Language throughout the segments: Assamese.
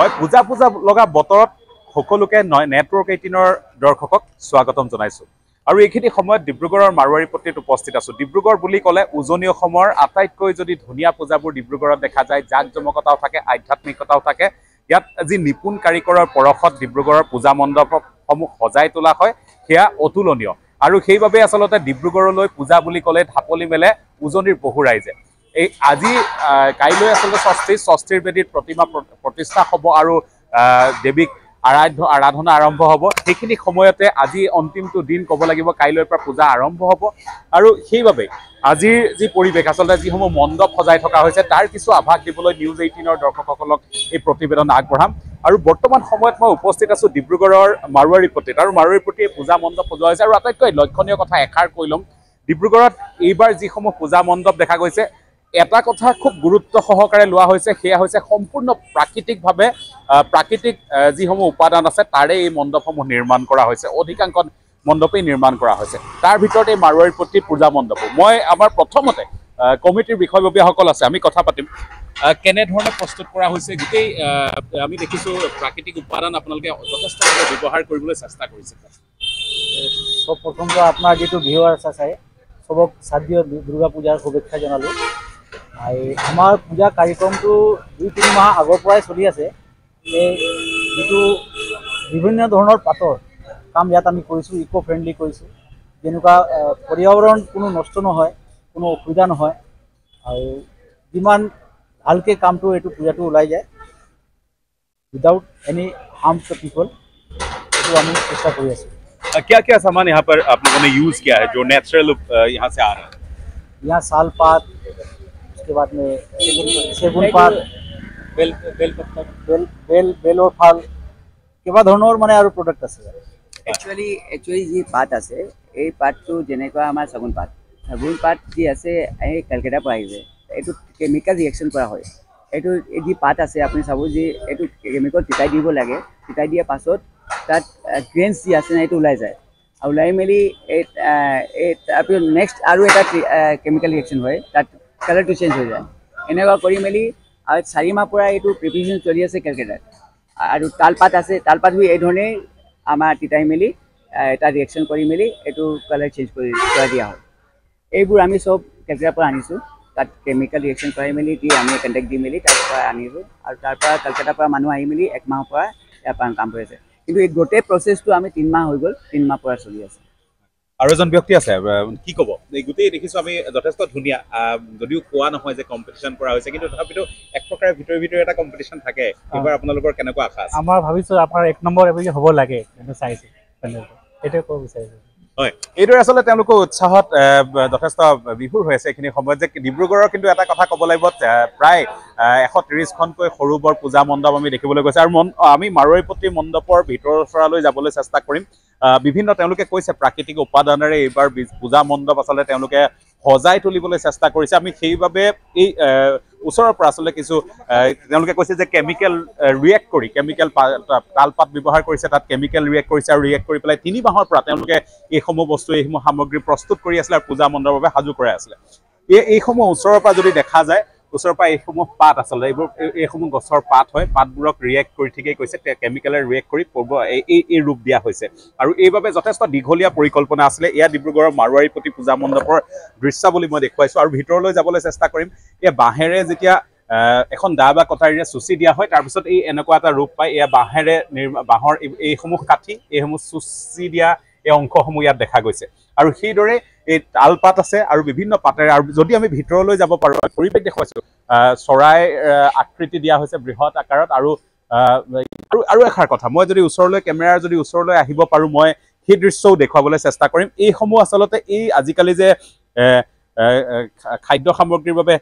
হয় পূজা পূজা লগা বতৰত সকলোকে নেটৱৰ্ক এইটিনৰ দৰ্শকক স্বাগতম জনাইছোঁ আৰু এইখিনি সময়ত ডিব্ৰুগড়ৰ মাৰোৱাৰীপট্টিত উপস্থিত আছোঁ ডিব্ৰুগড় বুলি ক'লে উজনি অসমৰ আটাইতকৈ যদি ধুনীয়া পূজাবোৰ ডিব্ৰুগড়ত দেখা যায় জাক জমকতাও থাকে আধ্যাত্মিকতাও থাকে ইয়াত যি নিপুণ কাৰিকৰৰ পৰশত ডিব্ৰুগড়ৰ পূজা মণ্ডপসমূহ সজাই তোলা হয় সেয়া অতুলনীয় আৰু সেইবাবে আচলতে ডিব্ৰুগড়লৈ পূজা বুলি ক'লে ঢাপলি মেলে উজনিৰ বহু ৰাইজে এই আজি কাইলৈ আচলতে ষষ্ঠী ষষ্ঠীৰ বেদীত প্ৰতিমা প্ৰতিষ্ঠা হ'ব আৰু দেৱীক আৰাধ্য আৰাধনা আৰম্ভ হ'ব সেইখিনি সময়তে আজি অন্তিমটো দিন ক'ব লাগিব কাইলৈৰ পৰা পূজা আৰম্ভ হ'ব আৰু সেইবাবে আজিৰ যি পৰিৱেশ আচলতে যিসমূহ মণ্ডপ সজাই থকা হৈছে তাৰ কিছু আভাস দিবলৈ নিউজ এইটিনৰ দৰ্শকসকলক এই প্ৰতিবেদন আগবঢ়াম আৰু বৰ্তমান সময়ত মই উপস্থিত আছোঁ ডিব্ৰুগড়ৰ মাৰোৱাৰী পতিত আৰু মাৰোৱাৰী এই পূজা মণ্ডপ সজোৱা হৈছে আৰু আটাইতকৈ লক্ষণীয় কথা এষাৰ কৈ ল'ম ডিব্ৰুগড়ত এইবাৰ যিসমূহ পূজা মণ্ডপ দেখা গৈছে এটা কথা খুব গুৰুত্ব সহকাৰে লোৱা হৈছে সেয়া হৈছে সম্পূৰ্ণ প্ৰাকৃতিকভাৱে প্ৰাকৃতিক যিসমূহ উপাদান আছে তাৰে এই মণ্ডপসমূহ নিৰ্মাণ কৰা হৈছে অধিকাংশ মণ্ডপেই নিৰ্মাণ কৰা হৈছে তাৰ ভিতৰ এই মাৰুয়াৰিৰ প্ৰতি পূজা মণ্ডপো মই আমাৰ প্ৰথমতে কমিটিৰ বিষয়ববীয়াসকল আছে আমি কথা পাতিম কেনেধৰণে প্ৰস্তুত কৰা হৈছে গোটেই আমি দেখিছোঁ প্ৰাকৃতিক উপাদান আপোনালোকে যথেষ্টভাৱে ব্যৱহাৰ কৰিবলৈ চেষ্টা কৰিছে সব প্ৰথম আপনাৰ যে ভিউ আছে সবক সাদ দুৰ্গা পূজাৰ শুভেচ্ছা জনালোঁ আমাৰ পূজা কাৰ্যক্ৰমটো দুই তিনি মাহ আগৰ পৰাই চলি আছে এই যিটো বিভিন্ন ধৰণৰ পাতৰ কাম ইয়াত আমি কৰিছোঁ ইক' ফ্ৰেণ্ডলি কৰিছোঁ যেনেকুৱা পৰ্যাৱৰণ কোনো নষ্ট নহয় কোনো অসুবিধা নহয় আৰু যিমান ভালকৈ কামটো এইটো পূজাটো ওলাই যায় without any harm to people এইটো আমি চেষ্টা কৰি আছোঁ ক্যা ক্যা সামান ইউজ কিয়া হ্যাঁ যে নেচাৰল ইহা সে পাত के बाद में सेगुन पाल बेल बेल पत्ता बेल बेल बेल और फाल के बाद होनोर माने आरो प्रोडक्ट আছে एक्चुअली एक्चुअली जे पात আছে ए पात तो जेने को हमार सगुन पात सगुन पात जे আছে ए कलकत्ता पर आइबे एतु केमिकल रिएक्शन करा होय एतु ए जे पात আছে आपने सबो जे एतु केमिकल टिटाइ दिबो लागे टिटाइ दिया पासत तात ग्रेन्स जे আছে না এটু উলাই যায় আর উলাই মেলি এ এ আপু নেক্সট আরো এটা কেমিক্যাল রিঅ্যাকশন হয় তাত কালাৰটো চেঞ্জ হৈ যায় এনেকুৱা কৰি মেলি আৰু চাৰিমাহ পৰা এইটো প্ৰিপেৰেশ্যন চলি আছে কেলকাতাত আৰু তালপাত আছে তালপাতবোৰ এইধৰণেই আমাৰ তিতাই মেলি এটা ৰিয়েকশ্যন কৰি মেলি এইটো কালাৰ চেঞ্জ কৰি কৰা দিয়া হয় এইবোৰ আমি চব কেলকাতাৰ পৰা আনিছোঁ তাত কেমিকেল ৰিয়েকশ্যন কৰাই মেলি দি আমি কণ্টেক্ট দি মেলি তাৰপৰা আনিছোঁ আৰু তাৰপৰা কেলকাতাৰ পৰা মানুহ আহি মেলি একমাহৰ পৰা ইয়াৰ পৰা কাম কৰি আছে কিন্তু এই গোটেই প্ৰচেছটো আমি তিনিমাহ হৈ গ'ল তিনিমাহ পৰা চলি আছে আৰু এজন ব্যক্তি আছে কি ক'ব এই গোটেই দেখিছোঁ আমি যথেষ্ট ধুনীয়া যদিও কোৱা নহয় যে কম্পিটিশ্যন কৰা হৈছে কিন্তু তথাপিতো এক প্ৰকাৰে ভিতৰি ভিতৰি এটা কম্পিটিশ্যন থাকে এইবাৰ আপোনালোকৰ কেনেকুৱা আশা আছে আমাৰ ভাবিছোঁ আপোনাৰ এক নম্বৰ এবাৰ হ'ব লাগে সেইটোৱে ক'ব বিচাৰিছোঁ এইদৰে আচলতে তেওঁলোকৰ উৎসাহত যথেষ্ট বিহুৰ হৈ আছে এইখিনি সময়ত যে ডিব্ৰুগড়ৰ কিন্তু এটা কথা ক'ব লাগিব প্ৰায় এশ ত্ৰিছখনকৈ সৰু বৰ পূজা মণ্ডপ আমি দেখিবলৈ গৈছে আৰু মন আমি মাৰৈপতি মণ্ডপৰ ভিতৰৰ চৰালৈ যাবলৈ চেষ্টা কৰিম বিভিন্ন তেওঁলোকে কৈছে প্ৰাকৃতিক উপাদানেৰে এইবাৰ পূজা মণ্ডপ আচলতে তেওঁলোকে সজাই তুলিবলৈ চেষ্টা কৰিছে আমি সেইবাবে এই ওচৰৰ পৰা আচলতে কিছু তেওঁলোকে কৈছে যে কেমিকেল ৰিয়েক্ট কৰি কেমিকেল তালপাত ব্যৱহাৰ কৰিছে তাত কেমিকেল ৰিয়েক্ট কৰিছে আৰু ৰিয়েক্ট কৰি পেলাই তিনি মাহৰ পৰা তেওঁলোকে এইসমূহ বস্তু এইসমূহ সামগ্ৰী প্ৰস্তুত কৰি আছিলে আৰু পূজা মণ্ডপৰ বাবে সাজু কৰাই আছিলে এই এইসমূহ ওচৰৰ পৰা যদি দেখা যায় ওচৰৰ পৰা এইসমূহ পাত আচলতে এইবোৰ এইসমূহ গছৰ পাত হয় পাতবোৰক ৰিয়েক্ট কৰি ঠিকেই কৈছে কেমিকেলেৰে ৰিয়েক্ট কৰি পূৰ্ব এই এই ৰূপ দিয়া হৈছে আৰু এইবাবে যথেষ্ট দীঘলীয়া পৰিকল্পনা আছিলে এয়া ডিব্ৰুগড়ৰ মাৰোৱাৰীপতি পূজা মণ্ডপৰ দৃশ্য বুলি মই দেখুৱাইছোঁ আৰু ভিতৰলৈ যাবলৈ চেষ্টা কৰিম এই বাঁহেৰে যেতিয়া এখন দা বা কটাৰীৰে চুচি দিয়া হয় তাৰপিছত এই এনেকুৱা এটা ৰূপ পায় এয়া বাঁহেৰে নিৰ্মা বাঁহৰ এইসমূহ কাঠি এইসমূহ চুচি দিয়া এই অংশসমূহ ইয়াত দেখা গৈছে আৰু সেইদৰে এই তাল পাত আছে আৰু বিভিন্ন পাতেৰে আৰু যদি আমি ভিতৰলৈ যাব পাৰোঁ পৰিৱেশ দেখুৱাইছোঁ চৰাই আকৃতি দিয়া হৈছে বৃহৎ আকাৰত আৰু আৰু আৰু এষাৰ কথা মই যদি ওচৰলৈ কেমেৰাৰ যদি ওচৰলৈ আহিব পাৰোঁ মই সেই দৃশ্যও দেখুৱাবলৈ চেষ্টা কৰিম এইসমূহ আচলতে এই আজিকালি যে খাদ্য সামগ্ৰীৰ বাবে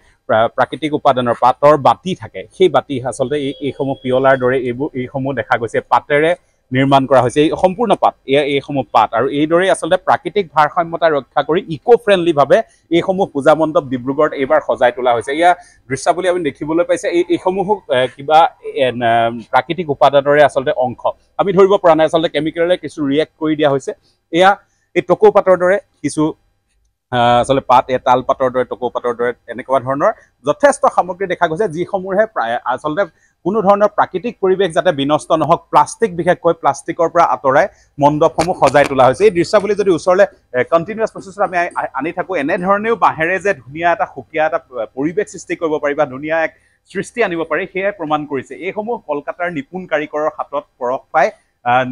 প্ৰাকৃতিক উপাদানৰ পাতৰ বাতি থাকে সেই বাতি আচলতে এই এইসমূহ পিয়লাৰ দৰে এইবোৰ এইসমূহ দেখা গৈছে পাতেৰে নিৰ্মাণ কৰা হৈছে এই সম্পূৰ্ণ পাত এয়া এইসমূহ পাত আৰু এইদৰে আচলতে প্ৰাকৃতিক ভাৰসাম্যতা ৰক্ষা কৰি ইক' ফ্ৰেণ্ডলি ভাৱে এইসমূহ পূজা মণ্ডপ ডিব্ৰুগড়ত এইবাৰ সজাই তোলা হৈছে এয়া দৃশ্যাৱলী আমি দেখিবলৈ পাইছে এই এইসমূহ কিবা প্ৰাকৃতিক উপাদানৰে আচলতে অংশ আমি ধৰিব পৰা নাই আচলতে কেমিকেলে কিছু ৰিয়েক্ট কৰি দিয়া হৈছে এয়া এই টকৌ পাতৰ দৰে কিছু আচলতে পাত এই তাল পাতৰ দৰে টকৌ পাতৰ দৰে এনেকুৱা ধৰণৰ যথেষ্ট সামগ্ৰী দেখা গৈছে যিসমূহে প্ৰায় আচলতে কোনো ধৰণৰ প্ৰাকৃতিক পৰিৱেশ যাতে বিনষ্ট নহওক প্লাষ্টিক বিশেষকৈ প্লাষ্টিকৰ পৰা আঁতৰাই মণ্ডপসমূহ সজাই তোলা হৈছে এই দৃশ্যাৱলী যদি ওচৰলৈ কণ্টিনিউৱাছ প্ৰচেছত আমি আনি থাকোঁ এনেধৰণেও বাঁহেৰে যে ধুনীয়া এটা সুকীয়া এটা পৰিৱেশ সৃষ্টি কৰিব পাৰি বা ধুনীয়া এক সৃষ্টি আনিব পাৰি সেয়াই প্ৰমাণ কৰিছে এইসমূহ কলকাতাৰ নিপুণ কাৰিকৰৰ হাতত পৰশ পাই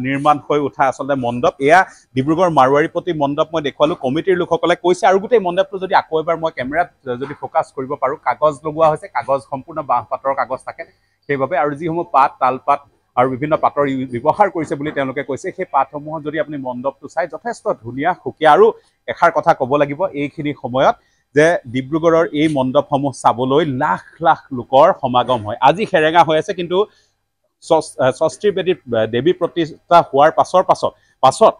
নিৰ্মাণ হৈ উঠা আচলতে মণ্ডপ এয়া ডিব্ৰুগড় মাৰোৱাৰীপতি মণ্ডপ মই দেখুৱালো কমিটিৰ লোকসকলে কৈছে আৰু গোটেই মণ্ডপটো যদি আকৌ এবাৰ মই কেমেৰাত যদি ফ'কাচ কৰিব পাৰোঁ কাগজ লগোৱা হৈছে কাগজ সম্পূৰ্ণ বাঁহ পাতৰ কাগজ থাকে সেইবাবে আৰু যিসমূহ পাত তাল পাত আৰু বিভিন্ন পাতৰ ব্যৱহাৰ কৰিছে বুলি তেওঁলোকে কৈছে সেই পাতসমূহত যদি আপুনি মণ্ডপটো চাই যথেষ্ট ধুনীয়া সুকীয়া আৰু এষাৰ কথা ক'ব লাগিব এইখিনি সময়ত যে ডিব্ৰুগড়ৰ এই মণ্ডপসমূহ চাবলৈ লাখ লাখ লোকৰ সমাগম হয় আজি সেৰেঙা হৈ আছে কিন্তু ষষ্ঠীবেদী দেৱী প্ৰতিষ্ঠা হোৱাৰ পাছৰ পাছত পাছত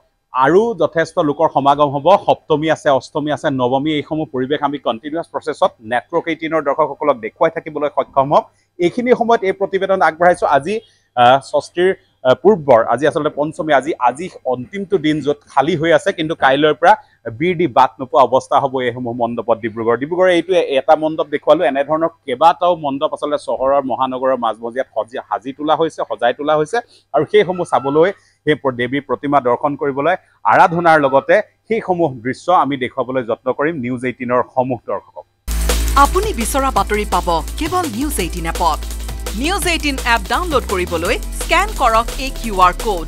আৰু যথেষ্ট লোকৰ সমাগম হ'ব সপ্তমী আছে অষ্টমী আছে নৱমী এইসমূহ পৰিৱেশ আমি কণ্টিনিউছ প্ৰচেছত নেটৱৰ্ক এইটিনৰ দৰ্শকসকলক দেখুৱাই থাকিবলৈ সক্ষম হওক এইখিনি সময়ত এই প্ৰতিবেদন আগবঢ়াইছোঁ আজি ষষ্ঠীৰ পূৰ্বৰ আজি আচলতে পঞ্চমী আজি আজি অন্তিমটো দিন য'ত খালী হৈ আছে কিন্তু কাইলৈৰ পৰা বিৰ দি বাট নোপোৱা অৱস্থা হ'ব এইসমূহ মণ্ডপত ডিব্ৰুগড় ডিব্ৰুগড় এইটো এটা মণ্ডপ দেখুৱালোঁ এনেধৰণৰ কেইবাটাও মণ্ডপ আচলতে চহৰৰ মহানগৰৰ মাজমজিয়াত সজি সাজি তোলা হৈছে সজাই তোলা হৈছে আৰু সেইসমূহ চাবলৈ সেই দেৱী প্ৰতিমা দৰ্শন কৰিবলৈ আৰাধনাৰ লগতে সেইসমূহ দৃশ্য আমি দেখুৱাবলৈ যত্ন কৰিম নিউজ এইটিনৰ সমূহ দৰ্শকক আপুনি বিচৰা বাতৰি পাব কেৱল নিউজ এইটিন এপত নিউজ এইটিন এপ ডাউনলোড কৰিবলৈ স্কেন কৰক এই Q R code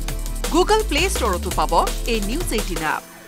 Google Play ষ্টৰতো পাব এই নিউজ এইটিন এপ